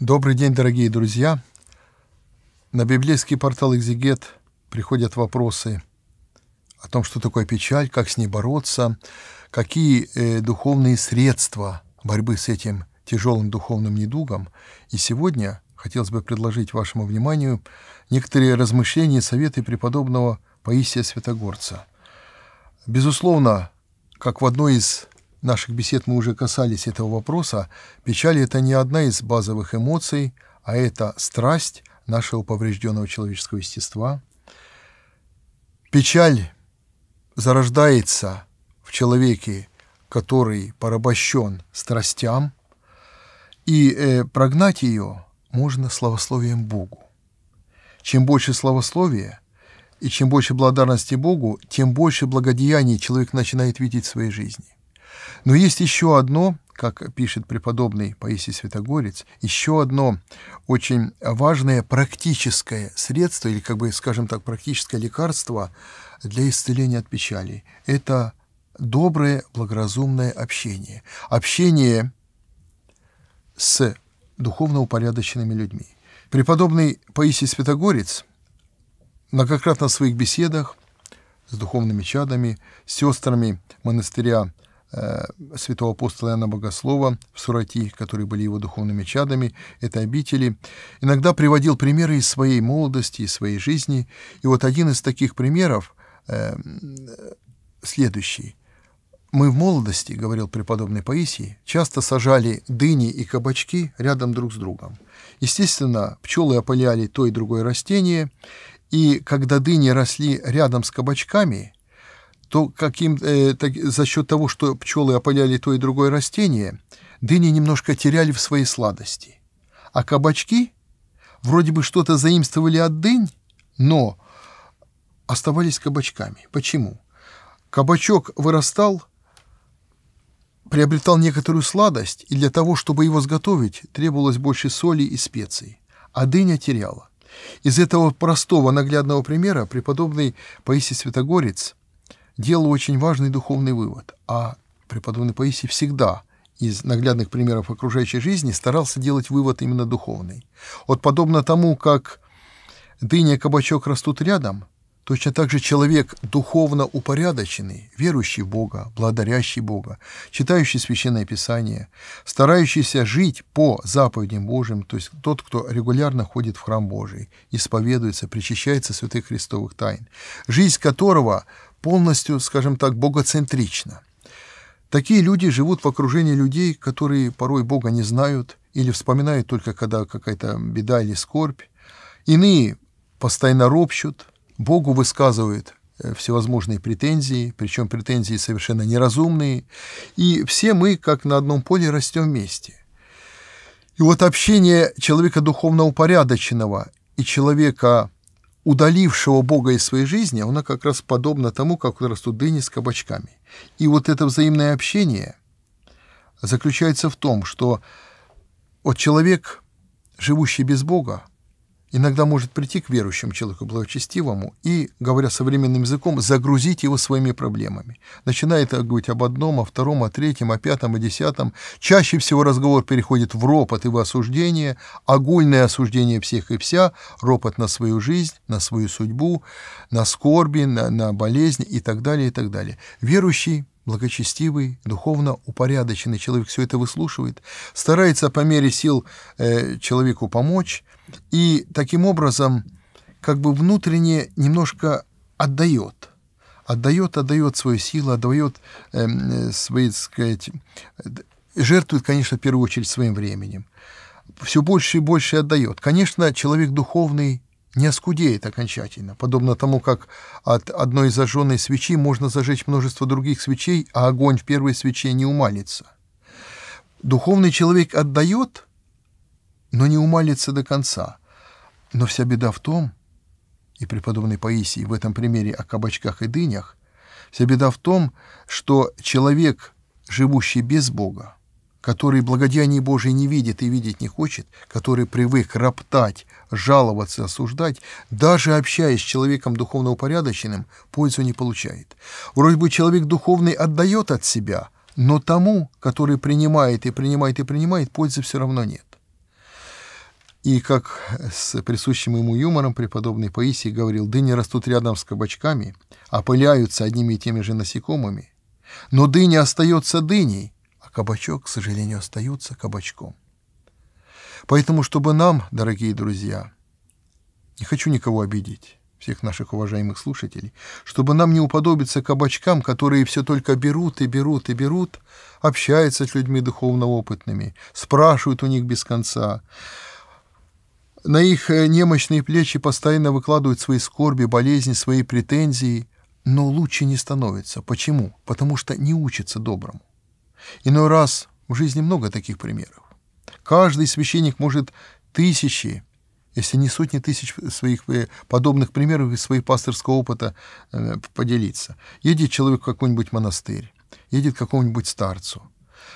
Добрый день, дорогие друзья! На библейский портал «Экзегет» приходят вопросы о том, что такое печаль, как с ней бороться, какие э, духовные средства борьбы с этим тяжелым духовным недугом. И сегодня хотелось бы предложить вашему вниманию некоторые размышления и советы преподобного Паисия Святогорца. Безусловно, как в одной из наших бесед мы уже касались этого вопроса, печаль — это не одна из базовых эмоций, а это страсть нашего поврежденного человеческого естества. Печаль зарождается в человеке, который порабощен страстям, и э, прогнать ее можно словословием Богу. Чем больше словословия, и чем больше благодарности Богу, тем больше благодеяний человек начинает видеть в своей жизни. Но есть еще одно, как пишет преподобный Паисий Святогорец, еще одно очень важное практическое средство, или, как бы, скажем так, практическое лекарство для исцеления от печали. Это доброе, благоразумное общение. Общение с духовно упорядоченными людьми. Преподобный Паисий Святогорец многократно в своих беседах с духовными чадами, сестрами монастыря Э, святого апостола Иоанна Богослова в Сурати, которые были его духовными чадами, это обители, иногда приводил примеры из своей молодости, из своей жизни. И вот один из таких примеров э, следующий. «Мы в молодости, — говорил преподобный Паисий, — часто сажали дыни и кабачки рядом друг с другом. Естественно, пчелы опыляли то и другое растение, и когда дыни росли рядом с кабачками — то каким, э, так, за счет того, что пчелы опыляли то и другое растение, дыни немножко теряли в своей сладости. А кабачки вроде бы что-то заимствовали от дынь, но оставались кабачками. Почему? Кабачок вырастал, приобретал некоторую сладость, и для того, чтобы его сготовить, требовалось больше соли и специй, а дыня теряла. Из этого простого наглядного примера преподобный Паисий Святогорец – делал очень важный духовный вывод, а преподобный Паисий всегда из наглядных примеров окружающей жизни старался делать вывод именно духовный. Вот подобно тому, как дыня и кабачок растут рядом – Точно так же человек духовно упорядоченный, верующий в Бога, благодарящий Бога, читающий Священное Писание, старающийся жить по заповедям Божьим, то есть тот, кто регулярно ходит в храм Божий, исповедуется, причащается святых христовых тайн, жизнь которого полностью, скажем так, богоцентрична. Такие люди живут в окружении людей, которые порой Бога не знают или вспоминают только когда какая-то беда или скорбь. Иные постоянно ропщут – Богу высказывает э, всевозможные претензии, причем претензии совершенно неразумные, и все мы, как на одном поле, растем вместе. И вот общение человека духовно упорядоченного и человека, удалившего Бога из своей жизни, оно как раз подобно тому, как растут дыни с кабачками. И вот это взаимное общение заключается в том, что вот человек, живущий без Бога, иногда может прийти к верующему человеку, благочестивому, и, говоря современным языком, загрузить его своими проблемами. Начинает говорить об одном, о втором, о третьем, о пятом, о десятом. Чаще всего разговор переходит в ропот и в осуждение, огульное осуждение всех и вся, ропот на свою жизнь, на свою судьбу, на скорби, на, на болезнь и так далее, и так далее. Верующий Благочестивый, духовно упорядоченный человек все это выслушивает, старается по мере сил э, человеку помочь и таким образом как бы внутренне немножко отдает, отдает, отдает свою силу, отдает э, свои, так сказать, э, жертвует, конечно, в первую очередь своим временем. Все больше и больше отдает. Конечно, человек духовный не оскудеет окончательно, подобно тому, как от одной зажженной свечи можно зажечь множество других свечей, а огонь в первой свече не умалится. Духовный человек отдает, но не умалится до конца. Но вся беда в том, и преподобный Паисий в этом примере о кабачках и дынях, вся беда в том, что человек, живущий без Бога, который благодеяний Божие не видит и видеть не хочет, который привык роптать, жаловаться, осуждать, даже общаясь с человеком духовно упорядоченным, пользу не получает. Вроде бы человек духовный отдает от себя, но тому, который принимает и принимает и принимает, пользы все равно нет. И как с присущим ему юмором преподобный Паисий говорил, дыни растут рядом с кабачками, опыляются одними и теми же насекомыми, но дыня остается дыней, кабачок, к сожалению, остается кабачком. Поэтому, чтобы нам, дорогие друзья, не хочу никого обидеть, всех наших уважаемых слушателей, чтобы нам не уподобиться кабачкам, которые все только берут и берут и берут, общаются с людьми духовно опытными, спрашивают у них без конца. На их э, немощные плечи постоянно выкладывают свои скорби, болезни, свои претензии, но лучше не становится. Почему? Потому что не учатся доброму. Иной раз в жизни много таких примеров. Каждый священник может тысячи, если не сотни тысяч своих э, подобных примеров из своего пасторского опыта э, поделиться. Едет человек в какой-нибудь монастырь, едет к какому-нибудь старцу,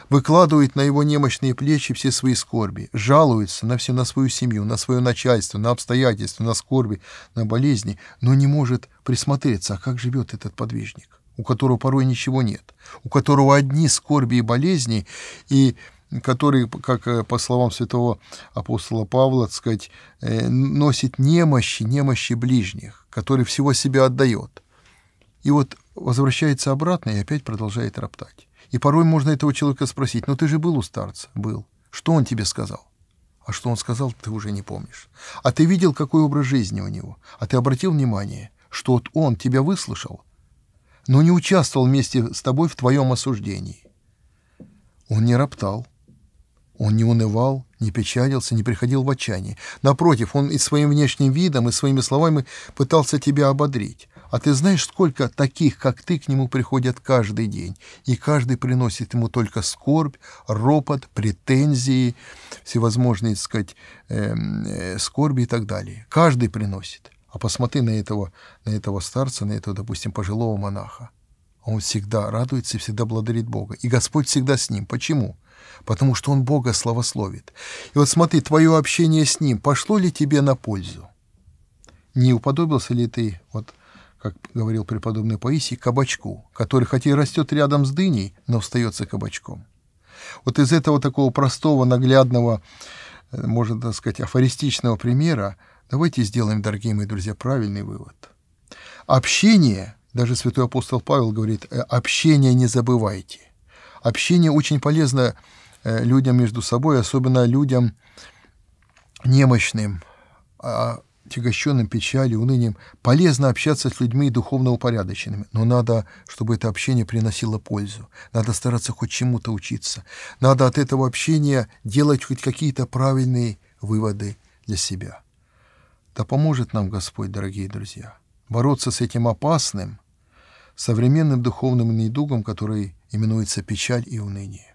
выкладывает на его немощные плечи все свои скорби, жалуется на все, на свою семью, на свое начальство, на обстоятельства, на скорби, на болезни, но не может присмотреться, а как живет этот подвижник у которого порой ничего нет, у которого одни скорби и болезни, и который, как э, по словам святого апостола Павла, так сказать, э, носит немощи, немощи ближних, который всего себя отдает. И вот возвращается обратно и опять продолжает роптать. И порой можно этого человека спросить, ну ты же был у старца? Был. Что он тебе сказал? А что он сказал, ты уже не помнишь. А ты видел, какой образ жизни у него? А ты обратил внимание, что вот он тебя выслушал, но не участвовал вместе с тобой в твоем осуждении. Он не роптал, он не унывал, не печалился, не приходил в отчаяние. Напротив, он и своим внешним видом, и своими словами пытался тебя ободрить. А ты знаешь, сколько таких, как ты, к нему приходят каждый день, и каждый приносит ему только скорбь, ропот, претензии, всевозможные, так сказать, э, э, скорби и так далее. Каждый приносит. А посмотри на этого, на этого старца, на этого, допустим, пожилого монаха. Он всегда радуется и всегда благодарит Бога. И Господь всегда с ним. Почему? Потому что он Бога славословит. И вот смотри, твое общение с ним пошло ли тебе на пользу? Не уподобился ли ты, вот как говорил преподобный Паисий, кабачку, который хотя и растет рядом с дыней, но остается кабачком? Вот из этого такого простого, наглядного, э, можно так сказать, афористичного примера – Давайте сделаем, дорогие мои друзья, правильный вывод. Общение, даже святой апостол Павел говорит, э, общение не забывайте. Общение очень полезно э, людям между собой, особенно людям немощным, а, отягощенным печалью, унынием. Полезно общаться с людьми духовно упорядоченными, но надо, чтобы это общение приносило пользу. Надо стараться хоть чему-то учиться. Надо от этого общения делать хоть какие-то правильные выводы для себя. Да поможет нам Господь, дорогие друзья, бороться с этим опасным, современным духовным недугом, который именуется печаль и уныние.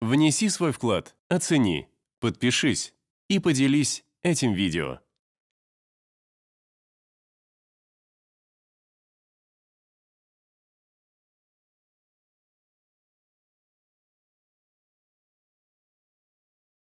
Внеси свой вклад, оцени, подпишись и поделись этим видео.